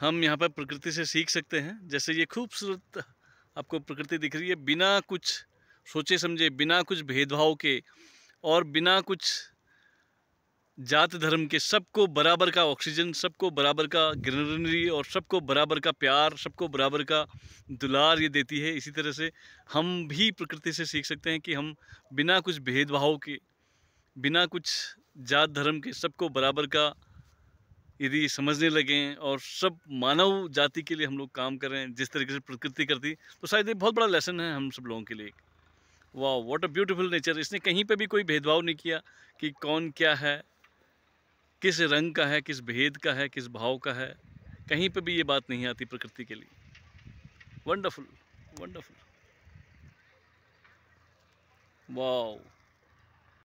हम यहाँ पर प्रकृति से सीख सकते हैं जैसे ये खूबसूरत आपको प्रकृति दिख रही है बिना कुछ सोचे समझे बिना कुछ भेदभाव के और बिना कुछ जात धर्म के सबको बराबर का ऑक्सीजन सबको बराबर का ग्रीनरी और सबको बराबर का प्यार सबको बराबर का दुलार ये देती है इसी तरह से हम भी प्रकृति से सीख सकते हैं कि हम बिना कुछ भेदभाव के बिना कुछ जात धर्म के सबको बराबर का यदि समझने लगें और सब मानव जाति के लिए हम लोग काम कर रहे हैं जिस तरीके से प्रकृति करती तो शायद ये बहुत बड़ा लेसन है हम सब लोगों के लिए वाह व्हाट अ ब्यूटीफुल नेचर इसने कहीं पे भी कोई भेदभाव नहीं किया कि कौन क्या है किस रंग का है किस भेद का है किस भाव का है कहीं पे भी ये बात नहीं आती प्रकृति के लिए वंडरफुल वंडरफुल वाह